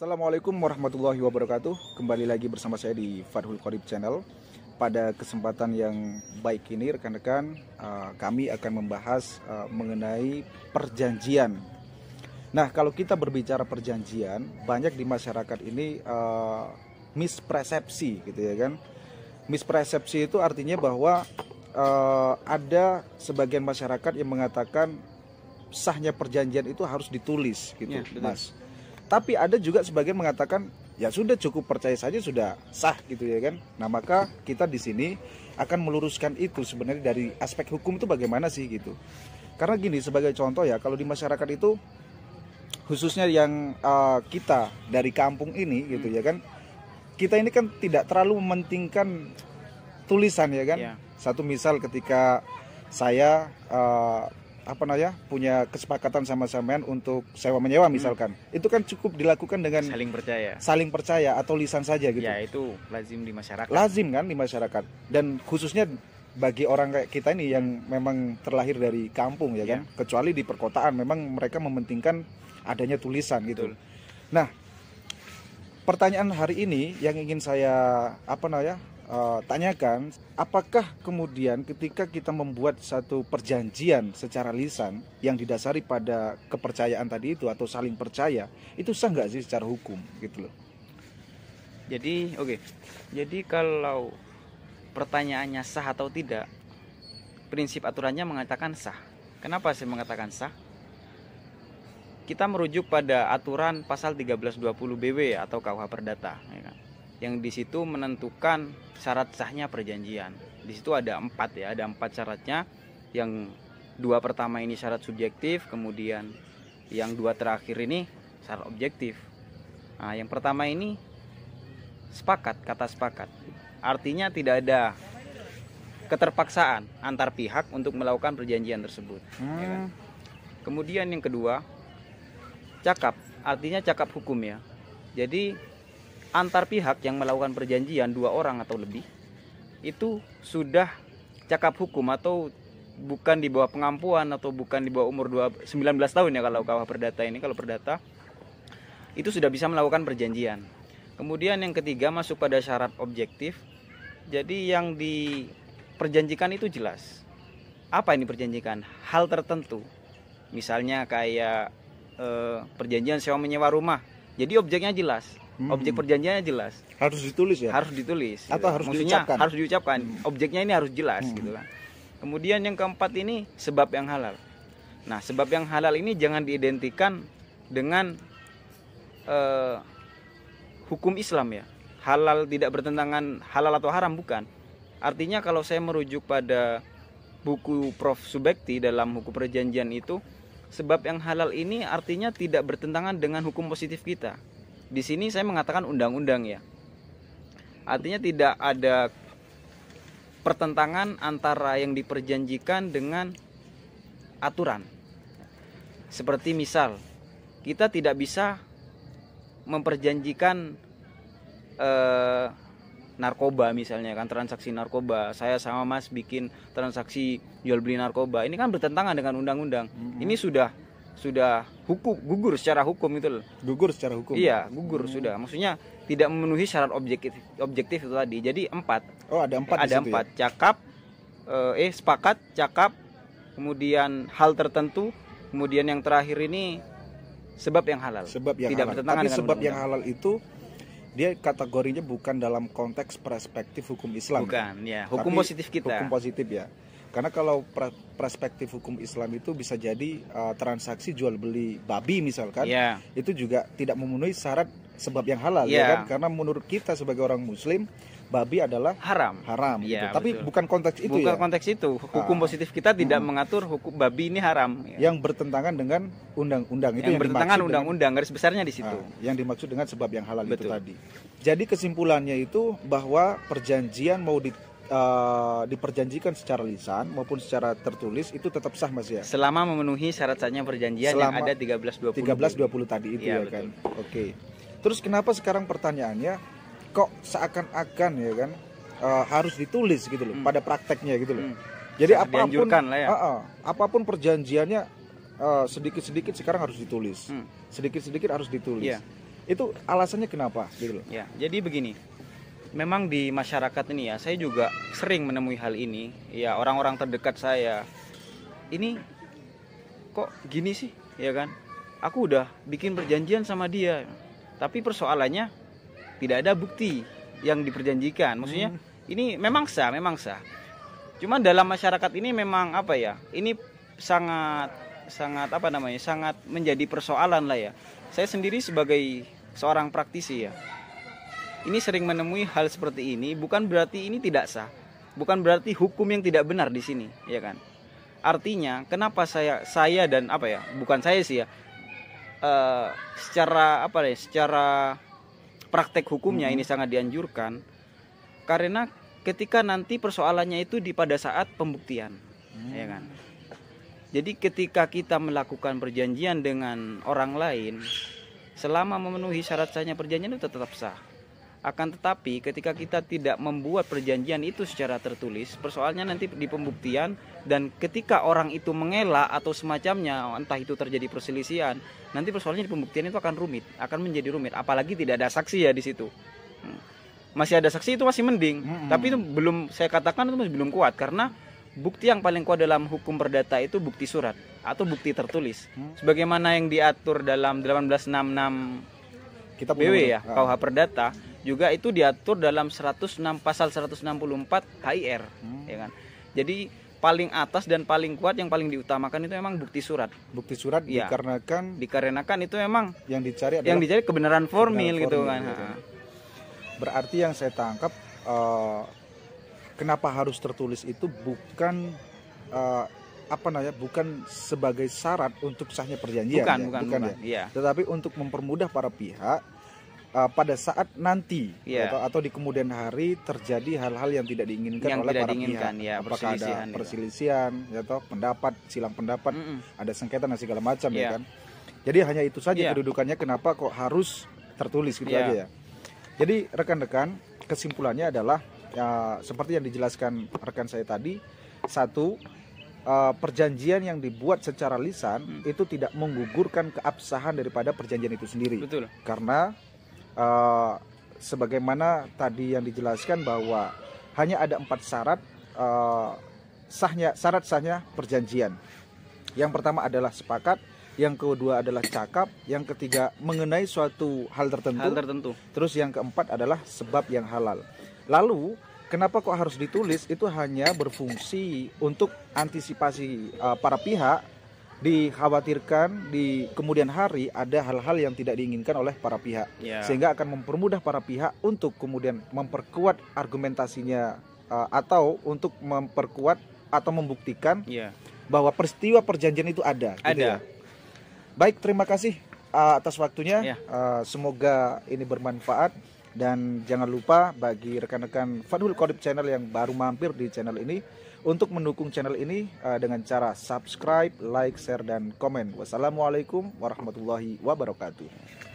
Assalamualaikum warahmatullahi wabarakatuh. Kembali lagi bersama saya di Fadhul Qorib Channel. Pada kesempatan yang baik ini rekan-rekan, uh, kami akan membahas uh, mengenai perjanjian. Nah, kalau kita berbicara perjanjian, banyak di masyarakat ini uh, mispersepsi gitu ya kan. Mispersepsi itu artinya bahwa ada sebagian masyarakat yang mengatakan sahnya perjanjian itu harus ditulis gitu, ya, betul. Mas tapi ada juga sebagian mengatakan ya sudah cukup percaya saja sudah sah gitu ya kan. Nah maka kita di sini akan meluruskan itu sebenarnya dari aspek hukum itu bagaimana sih gitu. Karena gini sebagai contoh ya kalau di masyarakat itu khususnya yang uh, kita dari kampung ini gitu hmm. ya kan kita ini kan tidak terlalu mementingkan tulisan ya kan. Yeah. Satu misal ketika saya uh, apa namanya punya kesepakatan sama samaan untuk sewa menyewa hmm. misalkan hmm. itu kan cukup dilakukan dengan saling percaya saling percaya atau lisan saja gitu ya itu lazim di masyarakat lazim kan di masyarakat dan khususnya bagi orang kayak kita ini yang memang terlahir dari kampung ya kan ya. kecuali di perkotaan memang mereka mementingkan adanya tulisan gitu Betul. nah pertanyaan hari ini yang ingin saya apa namanya Eh, tanyakan, apakah kemudian ketika kita membuat satu perjanjian secara lisan yang didasari pada kepercayaan tadi itu atau saling percaya, itu sah nggak sih secara hukum gitu loh? Jadi oke, okay. jadi kalau pertanyaannya sah atau tidak, prinsip aturannya mengatakan sah. Kenapa sih mengatakan sah? Kita merujuk pada aturan pasal 1320 BW atau KUH Perdata. Ya kan? yang di situ menentukan syarat sahnya perjanjian. Di situ ada empat ya, ada empat syaratnya. Yang dua pertama ini syarat subjektif, kemudian yang dua terakhir ini syarat objektif. Nah, yang pertama ini sepakat, kata sepakat. Artinya tidak ada keterpaksaan antar pihak untuk melakukan perjanjian tersebut. Hmm. Ya kan? Hmm. Kemudian yang kedua, cakap, artinya cakap hukum ya. Jadi antar pihak yang melakukan perjanjian dua orang atau lebih itu sudah cakap hukum atau bukan di bawah pengampuan atau bukan di bawah umur sembilan 19 tahun ya kalau kawah perdata ini kalau perdata itu sudah bisa melakukan perjanjian. Kemudian yang ketiga masuk pada syarat objektif. Jadi yang diperjanjikan itu jelas. Apa ini perjanjikan? Hal tertentu. Misalnya kayak eh, perjanjian sewa menyewa rumah. Jadi objeknya jelas Hmm. Objek perjanjiannya jelas. Harus ditulis ya. Harus ditulis. Atau gitu. harus Maksudnya, diucapkan. Harus diucapkan. Hmm. Objeknya ini harus jelas hmm. gitu kan. Kemudian yang keempat ini sebab yang halal. Nah, sebab yang halal ini jangan diidentikan dengan uh, hukum Islam ya. Halal tidak bertentangan halal atau haram bukan. Artinya kalau saya merujuk pada buku Prof Subekti dalam hukum perjanjian itu sebab yang halal ini artinya tidak bertentangan dengan hukum positif kita. Di sini saya mengatakan undang-undang ya. Artinya tidak ada pertentangan antara yang diperjanjikan dengan aturan. Seperti misal, kita tidak bisa memperjanjikan eh, narkoba misalnya kan transaksi narkoba saya sama mas bikin transaksi jual beli narkoba ini kan bertentangan dengan undang-undang mm -hmm. ini sudah sudah hukum gugur secara hukum itu Gugur secara hukum. Iya, gugur hmm. sudah. Maksudnya tidak memenuhi syarat objektif objektif itu tadi. Jadi empat. Oh, ada empat. Ada ya? empat. Ya? Cakap, eh, eh sepakat, cakap, kemudian hal tertentu, kemudian yang terakhir ini sebab yang halal. Sebab yang tidak halal. Tapi sebab yang halal itu dia kategorinya bukan dalam konteks perspektif hukum Islam. Bukan, ya. Hukum positif kita. Hukum positif ya. Karena kalau perspektif hukum Islam itu bisa jadi uh, transaksi jual beli babi misalkan, yeah. itu juga tidak memenuhi syarat sebab yang halal yeah. ya iya. kan? Karena menurut kita sebagai orang Muslim babi adalah haram. Haram. Ya, gitu. Tapi bukan konteks itu bukan ya. konteks itu. Hukum ah. positif kita tidak hmm. mengatur hukum babi ini haram. Ya. Yang bertentangan dengan undang-undang itu yang, yang bertentangan undang-undang garis besarnya di situ. Ah, yang dimaksud dengan sebab yang halal betul. itu tadi. Jadi kesimpulannya itu bahwa perjanjian mau di, uh, diperjanjikan secara lisan maupun secara tertulis itu tetap sah Mas ya. Selama memenuhi syarat-syaratnya perjanjian Selama yang ada 1320. 1320 tadi itu iya, ya, ya kan. Oke. Okay. Terus kenapa sekarang pertanyaannya kok seakan-akan ya kan uh, harus ditulis gitu loh hmm. pada prakteknya gitu loh. Hmm. Jadi apapun lah ya. uh, uh, apapun perjanjiannya eh, sedikit-sedikit uh, sekarang harus ditulis. Hmm. Sedikit-sedikit hmm. harus ditulis. Yeah. Itu alasannya kenapa gitu loh. yeah. jadi begini memang di masyarakat ini ya saya juga sering menemui hal ini ya orang-orang terdekat saya ini kok gini sih ya kan aku udah bikin perjanjian sama dia tapi persoalannya tidak ada bukti yang diperjanjikan maksudnya hmm. ini memang sah memang sah cuman dalam masyarakat ini memang apa ya ini sangat sangat apa namanya sangat menjadi persoalan lah ya saya sendiri sebagai seorang praktisi ya ini sering menemui hal seperti ini bukan berarti ini tidak sah bukan berarti hukum yang tidak benar di sini ya kan artinya kenapa saya saya dan apa ya bukan saya sih ya uh, secara apa ya secara praktek hukumnya hmm. ini sangat dianjurkan karena ketika nanti persoalannya itu di pada saat pembuktian hmm. ya kan jadi ketika kita melakukan perjanjian dengan orang lain selama memenuhi syarat sahnya perjanjian itu tetap sah akan tetapi ketika kita tidak membuat perjanjian itu secara tertulis, persoalannya nanti di pembuktian dan ketika orang itu mengelak atau semacamnya, entah itu terjadi perselisihan, nanti persoalannya di pembuktian itu akan rumit, akan menjadi rumit, apalagi tidak ada saksi ya di situ. Hmm. Masih ada saksi itu masih mending, mm -hmm. tapi itu belum saya katakan itu masih belum kuat karena bukti yang paling kuat dalam hukum perdata itu bukti surat atau bukti tertulis. Hmm. Sebagaimana yang diatur dalam 1866 kita BW ya, KUH Perdata juga itu diatur dalam 106 pasal 164 KIR hmm. ya kan jadi paling atas dan paling kuat yang paling diutamakan itu memang bukti surat bukti surat ya. dikarenakan dikarenakan itu memang yang dicari yang dicari kebenaran formil, formil gitu kan gitu. berarti yang saya tangkap uh, kenapa harus tertulis itu bukan uh, apa namanya bukan sebagai syarat untuk sahnya perjanjian bukan ya? bukan, bukan, bukan ya? iya. tetapi untuk mempermudah para pihak uh, pada saat nanti yeah. atau, atau di kemudian hari terjadi hal-hal yang tidak diinginkan yang oleh tidak para diinginkan, pihak. Ya, Apakah ada perselisihan, iya. ya pendapat, silang pendapat, mm -mm. ada sengketa dan segala macam yeah. ya iya. kan. Jadi hanya itu saja yeah. kedudukannya kenapa kok harus tertulis gitu yeah. aja ya. Jadi rekan-rekan kesimpulannya adalah ya, seperti yang dijelaskan rekan saya tadi satu uh, perjanjian yang dibuat secara lisan hmm. itu tidak menggugurkan keabsahan daripada perjanjian itu sendiri. Betul. Karena uh, sebagaimana tadi yang dijelaskan bahwa hanya ada empat syarat uh, sahnya syarat sahnya perjanjian. Yang pertama adalah sepakat, yang kedua adalah cakap, yang ketiga mengenai suatu hal tertentu. Hal tertentu. Terus yang keempat adalah sebab yang halal. Lalu kenapa kok harus ditulis? Itu hanya berfungsi untuk antisipasi uh, para pihak dikhawatirkan di kemudian hari ada hal-hal yang tidak diinginkan oleh para pihak yeah. sehingga akan mempermudah para pihak untuk kemudian memperkuat argumentasinya uh, atau untuk memperkuat atau membuktikan yeah. bahwa peristiwa perjanjian itu ada. Gitu ada. Gitu ya? Baik, terima kasih uh, atas waktunya. Yeah. Ya. Uh, semoga ini bermanfaat dan jangan lupa bagi rekan-rekan Fadhul Kodip Channel yang baru mampir di channel ini untuk mendukung channel ini uh, dengan cara subscribe, like, share, dan komen. Wassalamualaikum warahmatullahi wabarakatuh.